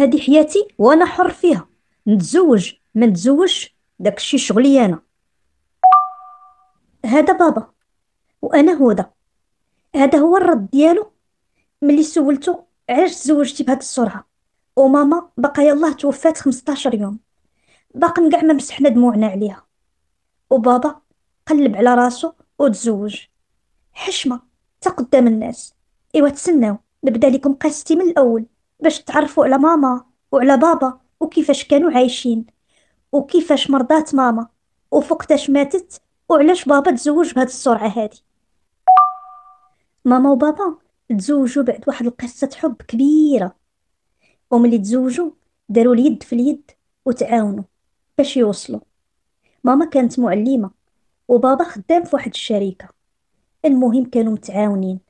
هذه حياتي وانا حر فيها نتزوج ما نتزوجش داكشي شغلي انا هذا بابا وانا هدى هذا هو الرد ديالو ملي سولته علاش تزوجتي بهاد السرعه وماما بقى يالله توفات 15 يوم باقا كاع ما مسحنا دموعنا عليها وبابا قلب على راسو وتزوج حشمه تا قدام الناس ايوا تسناو نبدا لكم قصتي من الاول باش تعرفوا على ماما وعلى بابا وكيفاش كانوا عايشين وكيفاش مرضات ماما وفوقتاش ماتت وعلاش بابا تزوج بهاد السرعه هادي ماما وبابا تزوجوا بعد واحد القصه حب كبيره وملي تزوجوا داروا اليد في اليد وتعاونوا باش يوصلوا ماما كانت معلمه وبابا خدام في واحد الشركه المهم كانوا متعاونين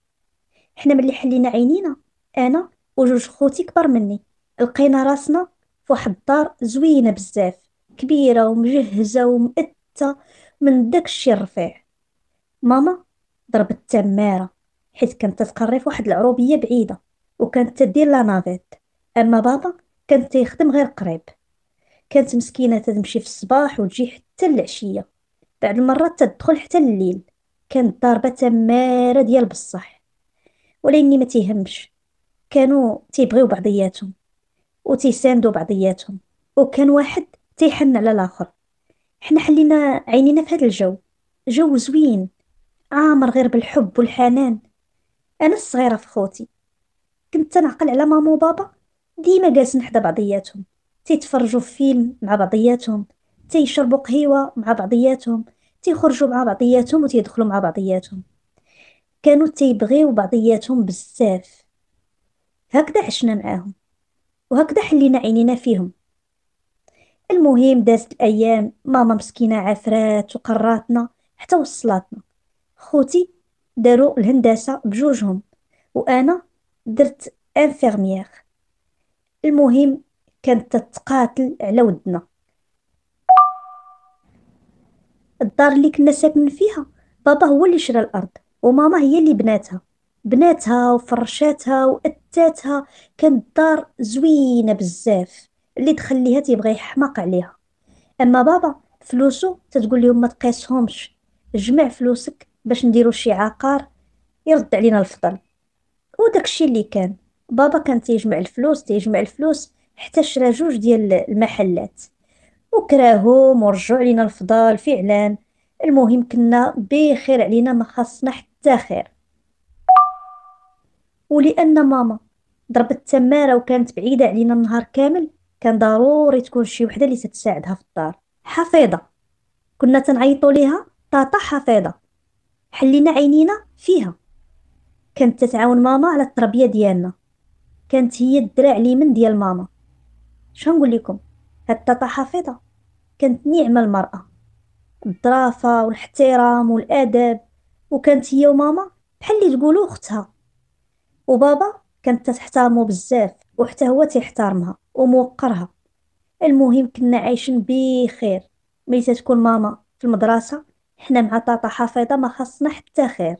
حنا ملي حلينا عينينا انا وجوج خوتي كبر مني لقينا راسنا فواحد الدار زوينه بزاف كبيره ومجهزه ومأتة من داكشي الرفيع ماما ضربت التماره حيت كانت تتقري فواحد العروبيه بعيده وكانت تدير لا نافيت اما بابا كان تيخدم غير قريب كانت مسكينه تمشي في الصباح وتجي حتى العشيه بعد المرات تدخل حتى الليل كانت ضاربه تماره ديال بصح ولاني ما تيهمش كانوا تيبغيو بعضياتهم وتيساندوا بعضياتهم وكان واحد تيحن على الاخر حنا حلينا عينينا في هذا الجو جو زوين عامر غير بالحب والحنان انا الصغيره في خوتي كنت تنعقل على ماما وبابا ديما جالسين حدا بعضياتهم تيتفرجوا في فيلم مع بعضياتهم تيشربوا قهيوه مع بعضياتهم تيخرجوا مع بعضياتهم وتيدخلوا مع بعضياتهم كانوا تيبغيو بعضياتهم بزاف هكذا عشنا معاهم وهكذا حلينا عينينا فيهم المهم دازت الايام ماما مسكينه عفرات وقراتنا حتى وصلاتنا خوتي داروا الهندسه بجوجهم وانا درت انفيرميير المهم كانت تتقاتل على ودنا الدار اللي كنا ساكنين فيها بابا هو اللي شرى الارض وماما هي اللي بناتها بناتها وفرشاتها واتاتها كانت دار زوينه بزاف اللي تخليها تيبغى يحماق عليها اما بابا فلوسو تتقول لهم ما تقيسهمش جمع فلوسك باش نديرو شي عقار يرد علينا الفضل وداكشي اللي كان بابا كان تيجمع الفلوس تيجمع الفلوس حتى شرا جوج ديال المحلات وكراهم ورجعوا علينا الفضل فعلا المهم كنا بخير علينا ما خاصنا حتى خير ولان ماما ضربت تماره وكانت بعيده علينا النهار كامل كان ضروري تكون شي وحده اللي تتساعدها في الدار حفيظه كنا تنعيطوا ليها طاطا حفيظه حلينا عينينا فيها كانت تتعاون ماما على التربيه ديالنا كانت هي الدراع اليمين ديال ماما شنو نقول لكم هاد الطاطا حفيظه كانت نعمه المراه الظرافه والاحترام والادب وكانت هي وماما بحال اللي تقولوا اختها وبابا كانت تحترمه بزاف وحتى هو تيحترمها وموقرها المهم كنا عايشين بخير ملي تكون ماما في المدرسه حنا مع طاطا حفيظه ما خصنا حتى خير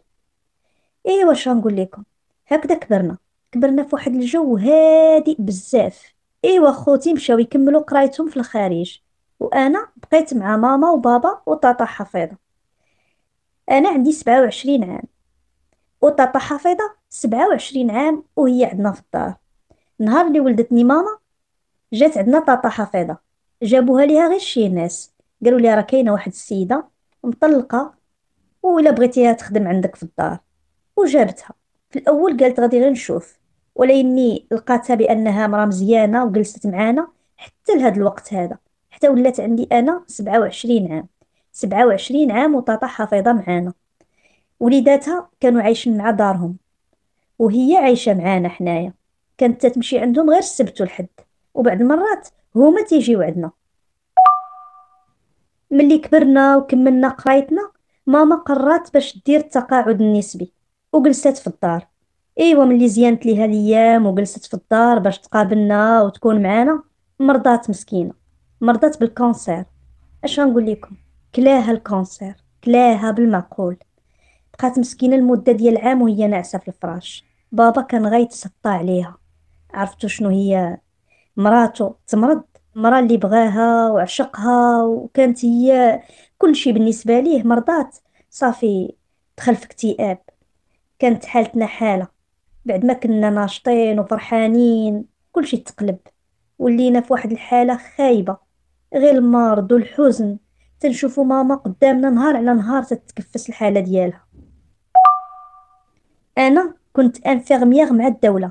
ايه واش نقول لكم هكذا كبرنا كبرنا في واحد الجو هادئ بزاف ايوا خوتي مشاو يكملوا قرايتهم في الخارج وانا بقيت مع ماما وبابا وطاطا حفيظه انا عندي 27 عام وطاطا حفيظه سبعة وعشرين عام وهي عندنا في الدار نهار اللي ولدتني ماما جات عندنا طاطا حفيظة جابوها ليها غير شي ناس قالوا لي راه كاينه واحد السيده مطلقه ولا بغيتيها تخدم عندك في الدار وجابتها في الاول قالت غادي غير نشوف ولكني لقاتها بانها مرا مزيانه وجلست معانا حتى لهذا الوقت هذا حتى ولات عندي انا وعشرين عام وعشرين عام وطاطا حفيظه معانا وليداتها كانوا عايشين مع دارهم وهي عايشه معانا حنايا كانت تتمشي عندهم غير السبت والحد وبعد المرات هما تيجيو عندنا ملي كبرنا وكملنا قرايتنا ماما قررت باش دير التقاعد النسبي وجلست في الدار ايوا ملي زيانت ليها الايام وجلست في الدار باش تقابلنا وتكون معانا مرضات مسكينه مرضات بالكونسير اش غنقول لكم كلاها الكونسير كلاها بالمعقول بقات مسكينه المده ديال عام وهي ناعسه في الفراش بابا كان غيتسطى عليها عرفتو شنو هي مراتو تمرض مرا اللي بغاها وعشقها وكانت هي كل شيء بالنسبة ليه مرضات صافي دخل في اكتئاب كانت حالتنا حالة بعد ما كنا ناشطين وفرحانين كل شيء تقلب ولينا في واحد الحالة خايبة غير المرض والحزن تنشوفو ماما قدامنا نهار على نهار تتكفس الحالة ديالها أنا كنت انفيرميير مع الدوله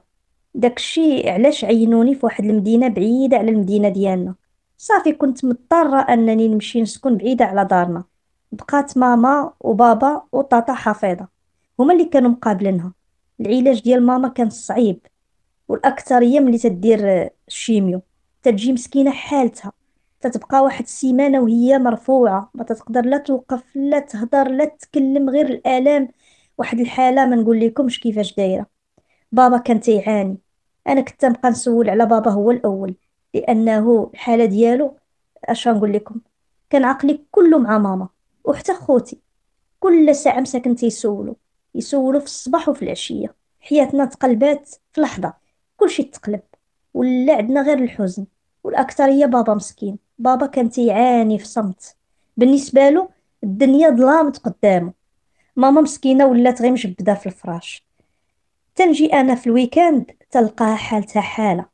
داكشي علاش عينوني في واحد المدينه بعيده على المدينه ديالنا صافي كنت مضطره انني نمشي نسكن بعيده على دارنا بقات ماما وبابا وطاطا حفيظه هما اللي كانوا مقابلينها العلاج ديال ماما كان صعيب والاكثريه ملي تدير الشيميو تتجي مسكينه حالتها تتبقى واحد السيمانه وهي مرفوعه ما تقدر لا توقف لا تهضر لا تتكلم غير الالام واحد الحاله ما نقول لكمش كيفاش دايره بابا كان تيعاني انا كنت نبقى نسول على بابا هو الاول لانه الحاله ديالو اش نقول لكم كان عقلي كله مع ماما وحتى خوتي كل ساعه مساكن تيسولو يسولو في الصباح وفي العشيه حياتنا تقلبات في لحظه كلشي تقلب ولا عندنا غير الحزن والاكثريه بابا مسكين بابا كان تيعاني في صمت بالنسبه له الدنيا ظلامت قدامه ماما مسكينه ولات غير مجبده في الفراش تنجي انا في الويكاند تلقاها حالتها حاله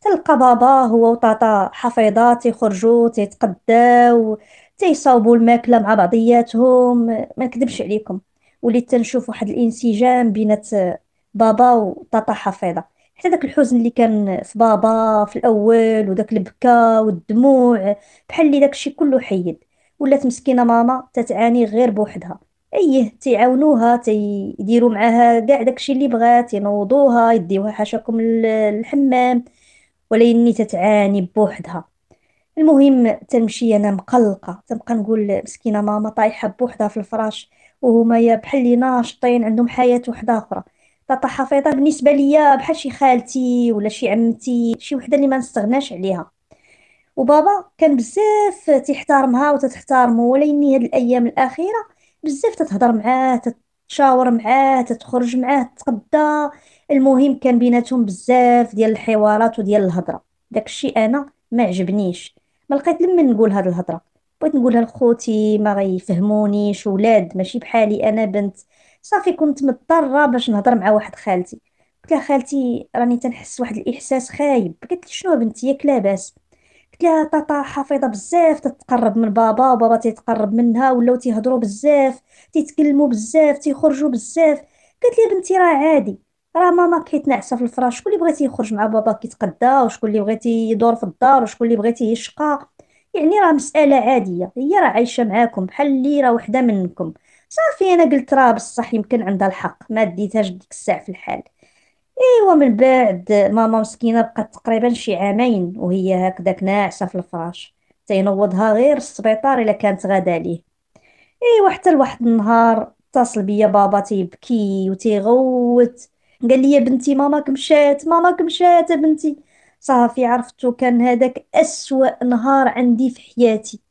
تلقى بابا هو وطاطا حفيضات يخرجوا تيتقداو تيصاوبوا الماكله مع بعضياتهم ما نكذبش عليكم وليت تنشوف واحد الانسجام بينات بابا وطاطا حفيضه حتى داك الحزن اللي كان في بابا في الاول وداك البكا والدموع بحال اللي داكشي كله حيد ولات مسكينه ماما تتعاني غير بوحدها ايه تيعاونوها تيديروا معاها كاع داكشي اللي بغات ينوضوها يديوها حاشاكم الحمام ولا اني تتعاني بوحدها المهم تنمشي انا مقلقه تبقى نقول مسكينه ماما طايحه بوحدها في الفراش وهما يا بحال لي ناشطين عندهم حياه وحده اخرى طاطا حفيظه بالنسبه ليا بحال شي خالتي ولا شي عمتي شي وحده اللي ما نستغناش عليها وبابا كان بزاف تحترمها وتتحترمه ولكن هاد الايام الاخيره بزاف تتهضر معاه تتشاور معاه تتخرج معاه تتغدى المهم كان بيناتهم بزاف ديال الحوارات وديال الهضره داك الشيء انا ما عجبنيش ما لقيت لمن نقول هاد الهضره بغيت نقولها لخوتي ما غيفهمونيش ولاد ماشي بحالي انا بنت صافي كنت مضطره باش نهضر مع واحد خالتي قلت لها خالتي راني تنحس واحد الاحساس خايب قالت لي شنو بنتي ياك لاباس قلت لها طاطا حفيظه بزاف تتقرب من بابا وبابا تيتقرب منها ولاو تيهضروا بزاف تيتكلموا بزاف تيخرجوا بزاف قالت لي بنتي راه عادي راه ماما كيتنعس في الفراش شكون اللي بغيتي يخرج مع بابا كيتقدا وشكون اللي بغيتي يدور في الدار وشكون اللي بغيتي يشقى يعني راه مساله عاديه هي راه عايشه معاكم بحال اللي راه وحده منكم صافي انا قلت راه بصح يمكن عندها الحق ما ديتهاش ديك الساعه في الحال ايوا من بعد ماما مسكينه بقات تقريبا شي عامين وهي هكذاك ناعسه في الفراش تينوضها غير السبيطار الا كانت غاده ليه ايوا حتى لواحد النهار اتصل بيا بابا تيبكي وتيغوت قال لي يا بنتي ماماك مشات ماماك مشات يا بنتي صافي عرفتو كان هذاك أسوأ نهار عندي في حياتي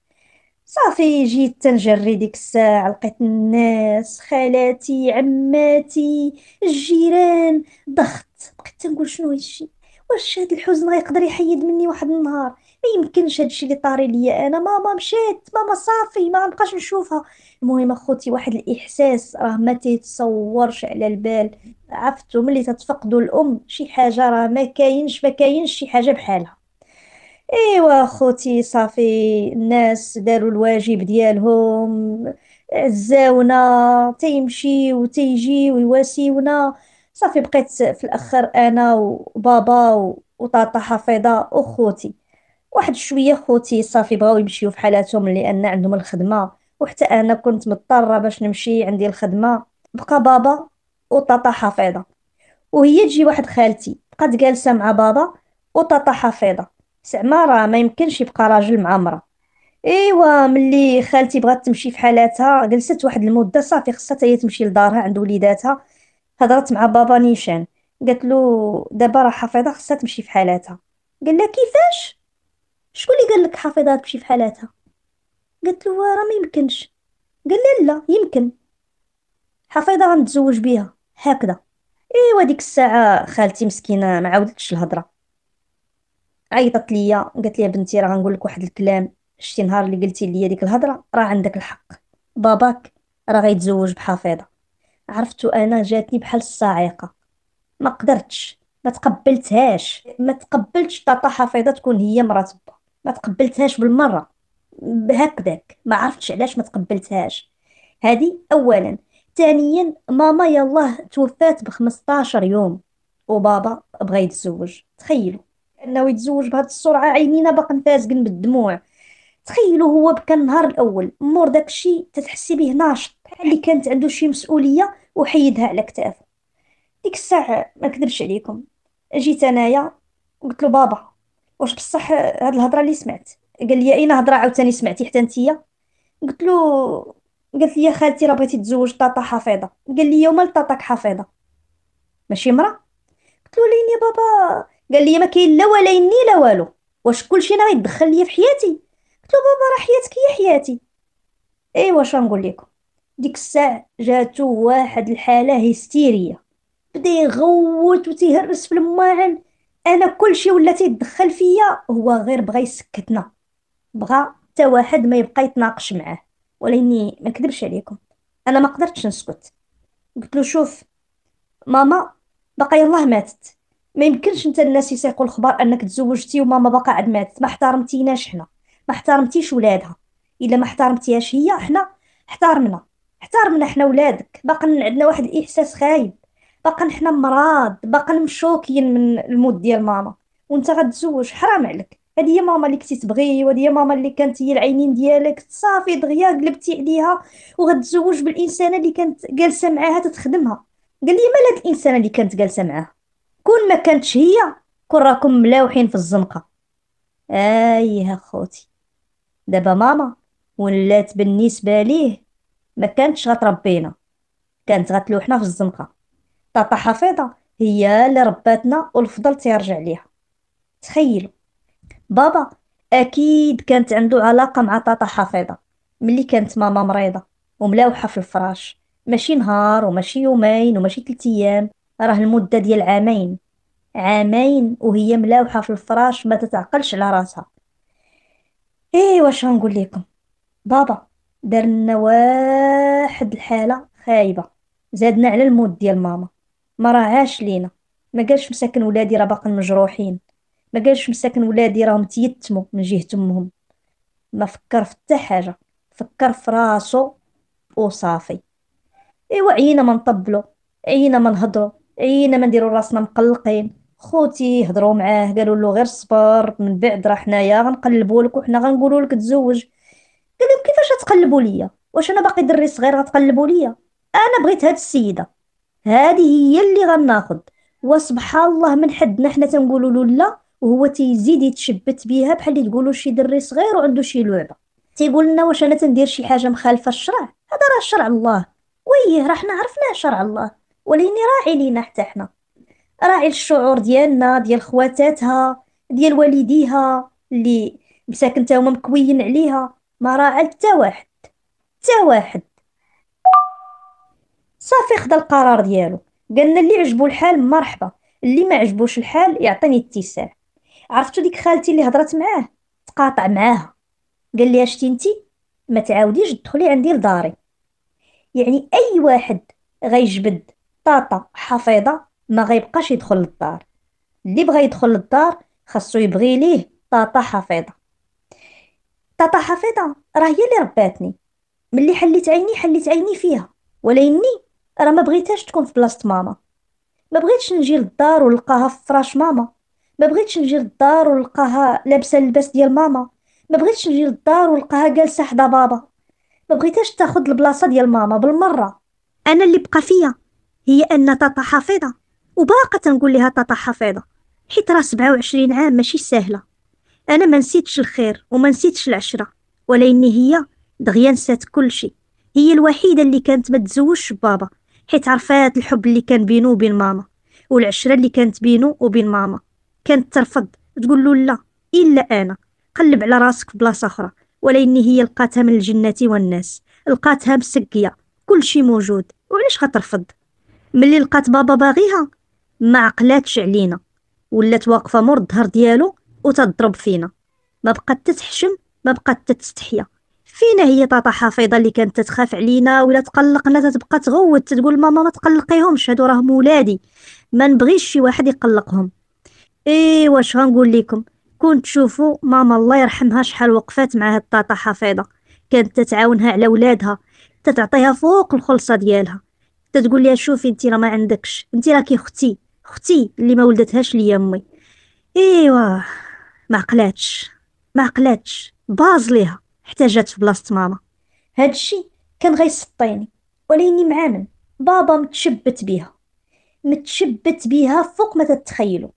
صافي جيت تنجري ديك الساعة لقيت الناس خالاتي عماتي الجيران ضغط بقيت تنقول شنو هادشي واش هاد الحزن غيقدر يحيد مني واحد النهار ما يمكنش هادشي اللي طاري ليا انا ماما مشات ماما صافي ما غنبقاش نشوفها المهم اخوتي واحد الاحساس راه ما تيتصورش على البال عرفتو ملي تتفقدوا الام شي حاجه راه ما كاينش ما كاينش شي حاجه بحالها ايوا خوتي صافي الناس داروا الواجب ديالهم عزاونا تيمشي وتيجي ويواسيونا صافي بقيت في الاخر انا وبابا وطاطا حفيظه وخوتي واحد شويه خوتي صافي بغاو يمشيو في حالاتهم لان عندهم الخدمه وحتى انا كنت مضطره باش نمشي عندي الخدمه بقى بابا وطاطا حفيظه وهي تجي واحد خالتي بقات جالسه مع بابا وطاطا حفيظه زعما راه ما يمكنش يبقى راجل مع امراه ايوا ملي خالتي بغات تمشي في حالاتها جلست واحد المده صافي خصها هي تمشي لدارها عند وليداتها هضرت مع بابا نيشان قالت له دابا راه حفيظه خصها تمشي في حالاتها قال لها كيفاش شكون اللي قال لك حفيظه تمشي في حالاتها قالت له راه ما يمكنش قال لها لا يمكن حفيظه غنتزوج بيها هكذا ايوا ديك الساعه خالتي مسكينه ما عاودتش الهضره عيطت ليا قالت لي بنتي راه غنقول لك واحد الكلام شتي نهار اللي قلتي ليا ديك الهضره راه عندك الحق باباك راه غيتزوج بحفيظه عرفتو انا جاتني بحال الصاعقه ما قدرتش ما تقبلتهاش ما تقبلتش طاطا حفيظه تكون هي مرات با ما تقبلتهاش بالمره بهكذاك ما عرفتش علاش ما تقبلتهاش هذه اولا ثانيا ماما يلاه توفات ب 15 يوم وبابا بغى يتزوج تخيلوا انه يتزوج بهاد السرعه عينينا باقا مفازقين بالدموع تخيلوا هو بكى النهار الاول مور داكشي تتحسي بيه ناشط بحال اللي كانت عنده شي مسؤوليه وحيدها على كتافه ديك الساعه ما كدبش عليكم جيت انايا قلت له بابا واش بصح هاد الهضره اللي سمعت قال لي اين هضره عاوتاني سمعتي حتى نتيا قلت له قالت لي خالتي راه بغيتي تزوج طاطا حفيظه قال لي ومال طاطاك حفيظه ماشي مرا قلت له لين يا بابا قال لي ما كاين لا ولا يني لا والو واش كلشي انا يدخل ليا في حياتي قلت له بابا راه حياتك هي حياتي ايوا واش نقول لكم ديك الساعه جاتو واحد الحاله هستيريه بدا يغوت وتيهرس في الماعن انا كلشي ولا تيدخل فيا هو غير بغى يسكتنا بغى حتى واحد ما يبقى يتناقش معاه ولاني ما كدبش عليكم انا ما قدرتش نسكت قلت له شوف ماما بقى يلاه ماتت ما يمكنش انت الناس يسيقوا الخبر انك تزوجتي وماما بقى عاد ماتت ما احترمتيناش حنا ما احترمتيش ولادها الا ما احترمتيهاش هي حنا احترمنا احترمنا حنا ولادك باقا عندنا واحد الاحساس خايب باقا حنا مراض باقا مشوكين من الموت ديال ماما وانت غتزوج حرام عليك هذه هي ماما اللي كنتي تبغي وهذه هي ماما اللي كانت هي العينين ديالك صافي دغيا قلبتي عليها وغتزوج بالانسانه اللي كانت جالسه معاها تتخدمها قال لي مال هاد الانسانه اللي كانت جالسه معاها كون ما كانتش هي كون راكم ملاوحين في الزنقه ايها خوتي دابا ماما ولات بالنسبه ليه ما كانتش غتربينا كانت غتلوحنا في الزنقه طاطا حفيظه هي اللي رباتنا والفضل تيرجع ليها تخيلوا بابا اكيد كانت عنده علاقه مع طاطا حفيظه ملي كانت ماما مريضه وملاوحه في الفراش ماشي نهار وماشي يومين وماشي ثلاث ايام راه المده ديال عامين عامين وهي ملاوحه في الفراش ما تتعقلش على راسها ايه واش غنقول لكم بابا دار لنا واحد الحاله خايبه زادنا على الموت ديال ماما ما راهاش لينا ما قالش مساكن ولادي راه باقين مجروحين ما قالش مساكن ولادي راهم تيتموا من جهه امهم ما فكر في حتى حاجه فكر في راسو وصافي ايوا عينا ما نطبلو عينا ما نهضرو عينا ما نديرو راسنا مقلقين خوتي هضروا معاه قالوا له غير صبر من بعد راه حنايا غنقلبوا لك وحنا غنقولوا لك تزوج قال لهم كيفاش غتقلبوا ليا واش انا باقي دري صغير غتقلبوا ليا انا بغيت هاد السيده هذه هي اللي غناخد وسبحان الله من حدنا حنا تنقولوا له لا وهو تيزيد يتشبت بها بحال اللي تقولوا شي دري صغير وعنده شي لعبه تيقول لنا واش انا تندير شي حاجه مخالفه الشرع هذا راه شرع الله ويه راه حنا عرفناه شرع الله ولكن راعي لينا حتى حنا راعي الشعور ديالنا ديال خواتاتها ديال والديها اللي مساكن تاهما مكويين عليها ما راعى حتى واحد حتى واحد صافي خدا القرار ديالو قالنا اللي عجبو الحال مرحبا اللي ما عجبوش الحال يعطيني اتساع عرفتو ديك خالتي اللي هضرت معاه تقاطع معاها قال لي شتي انتي ما تعاوديش تدخلي عندي لداري يعني اي واحد غيجبد طاطا حفيظه ما غيبقاش يدخل للدار اللي بغى يدخل للدار خاصو يبغي ليه طاطا حفيظه طاطا حفيظه راه هي اللي رباتني ملي حليت عيني حليت عيني فيها وليني راه ما بغيتهاش تكون في بلاصه ماما ما بغيتش نجي للدار ونلقاها في فراش ماما ما بغيتش نجي للدار ونلقاها لابسه اللباس ديال ماما ما بغيتش نجي للدار ونلقاها جالسه حدا بابا ما بغيتهاش تاخذ البلاصه ديال ماما بالمره انا اللي بقى فيا هي أن تاتا حفيظة وباقا تنقول لها تاتا حفيظة حيت راه سبعة وعشرين عام ماشي سهلة أنا ما نسيتش الخير وما نسيتش العشرة ولكن هي دغيا نسات كلشي هي الوحيدة اللي كانت ما تزوجش بابا حيت عرفات الحب اللي كان بينو وبين ماما والعشرة اللي كانت بينو وبين ماما كانت ترفض تقول له لا إلا أنا قلب على راسك في بلاصة أخرى ولكن هي لقاتها من الجنة والناس لقاتها مسقية كل شيء موجود وعلاش غترفض ملي لقات بابا باغيها ما عقلاتش علينا ولات واقفه مور الظهر ديالو وتضرب فينا ما بقات تتحشم ما بقات تتستحيا فينا هي طاطا حفيظه اللي كانت تتخاف علينا ولا تقلقنا تتبقى تغوت تقول ماما ما تقلقيهمش هادو راهم ولادي ما نبغيش شي واحد يقلقهم ايه واش غنقول لكم كنت تشوفوا ماما الله يرحمها شحال وقفات مع هاد طاطا حفيظه كانت تتعاونها على ولادها تتعطيها فوق الخلصه ديالها تتقول لها شوفي انت راه ما عندكش انت راكي اختي اختي اللي ما ولدتهاش ليا امي ايوا ما عقلاتش ما عقلاتش باز ليها حتى جات في بلاصه ماما هادشي كان غيسطيني وليني معامل بابا متشبت بيها متشبت بيها فوق ما تتخيلوا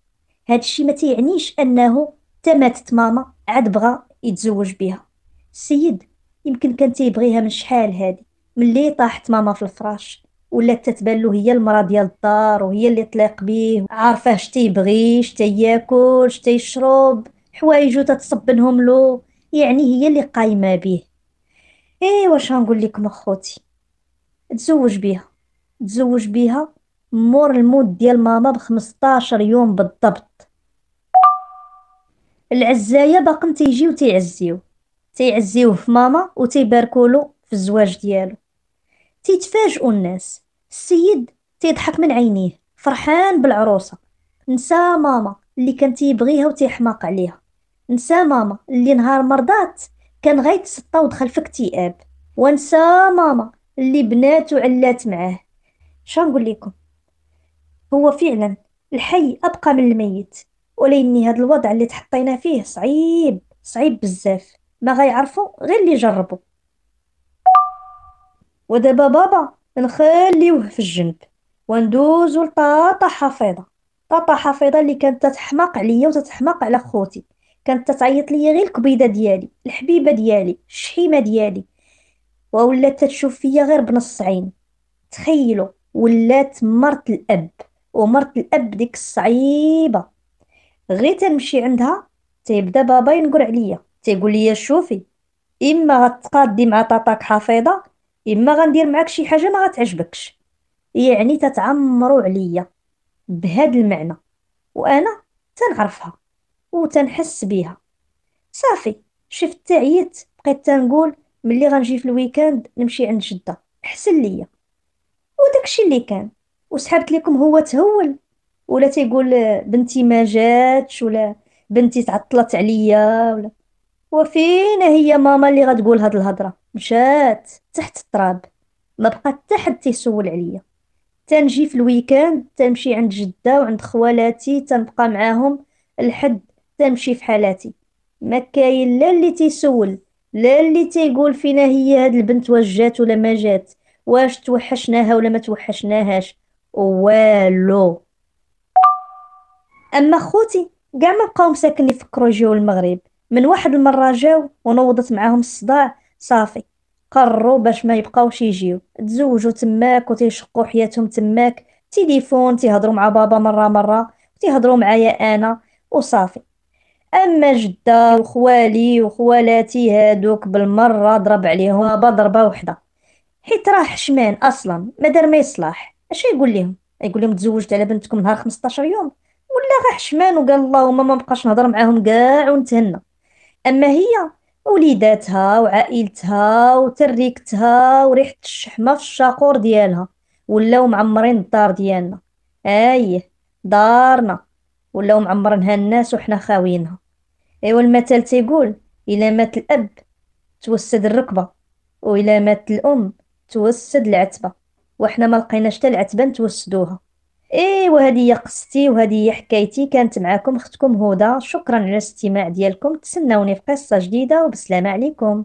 هادشي ما تيعنيش انه تماتت ماما عاد بغا يتزوج بها السيد يمكن كان تيبغيها من شحال هادي ملي طاحت ماما في الفراش ولات تتبان له هي المراه ديال الدار وهي اللي طليق بيه عارفه اش تيبغي شتا ياكل شتا يشرب حوايجو تتصبنهم له يعني هي اللي قايمه به ايه واش نقول لكم اخوتي تزوج بيها تزوج بيها مور الموت ديال ماما ب 15 يوم بالضبط العزايا باقي تيجيو تيعزيو تيعزيوه في ماما وتيباركولو في الزواج ديالو تيتفاجئوا الناس السيد تيضحك من عينيه فرحان بالعروسة نسى ماما اللي كان تيبغيها وتيحماق عليها نسى ماما اللي نهار مرضات كان غيتسطى ودخل في اكتئاب ونسى ماما اللي بناته علات معاه شنقول لكم هو فعلا الحي ابقى من الميت وليني هذا الوضع اللي تحطينا فيه صعيب صعيب بزاف ما غيعرفوا غير اللي جربوا ودابا بابا نخليوه في الجنب وندوزو لطاطا حفيظه طاطا حفيظه اللي كانت تتحماق عليا وتتحماق على خوتي كانت تتعيط ليا غير الكبيده ديالي الحبيبه ديالي الشحيمه ديالي وولات تشوف فيا غير بنص عين تخيلوا ولات مرت الاب ومرت الاب ديك الصعيبه غير تنمشي عندها تيبدا بابا ينقر عليا تيقول لي شوفي اما غتقادي مع طاطاك حفيظه اما غندير معاك شي حاجه ما غتعجبكش يعني تتعمروا عليا بهذا المعنى وانا تنعرفها وتنحس بيها صافي شفت تعيت بقيت تنقول ملي غنجي في الويكاند نمشي عند جده احسن ليا وداكشي اللي كان وسحبت لكم هو تهول ولا تيقول بنتي ما جاتش ولا بنتي تعطلت عليا ولا وفين هي ماما اللي غتقول هاد الهضره مشات تحت التراب ما بقى حتى حد تيسول عليا تنجي في الويكاند تنمشي عند جده وعند خوالاتي تنبقى معاهم الحد تمشي في حالاتي ما كاين لا اللي تيسول لا اللي تيقول فينا هي هاد البنت واش جات ولا ما جات واش توحشناها ولا ما توحشناهاش والو اما خوتي كاع ما بقاو مساكن يفكروا يجيو المغرب من واحد المرة جاو ونوضت معاهم الصداع صافي قرروا باش ما يبقاوش يجيو تزوجوا تماك وتيشقوا حياتهم تماك تليفون تيهضروا مع بابا مرة مرة تيهضروا معايا أنا وصافي اما جده وخوالي وخوالاتي هادوك بالمره ضرب عليهم بابا ضربه وحده حيت راه حشمان اصلا ما دار ما يصلح اش يقول لهم يقول لهم تزوجت على بنتكم نهار 15 يوم ولا غير حشمان وقال اللهم وماما بقاش نهضر معاهم كاع ونتهنى اما هي وليداتها وعائلتها وتريكتها وريحه الشحمه في الشاقور ديالها ولاو معمرين الدار ديالنا ايه دارنا ولاو معمرينها الناس وحنا خاوينها ايوا المثل تيقول الا مات الاب توسد الركبه والا مات الام توسد العتبه وحنا ما لقيناش حتى العتبه نتوسدوها ايه وهذه هي قصتي وهذه هي حكايتي كانت معاكم اختكم هدى شكرا على الاستماع ديالكم تسناوني في قصه جديده وبسلامه عليكم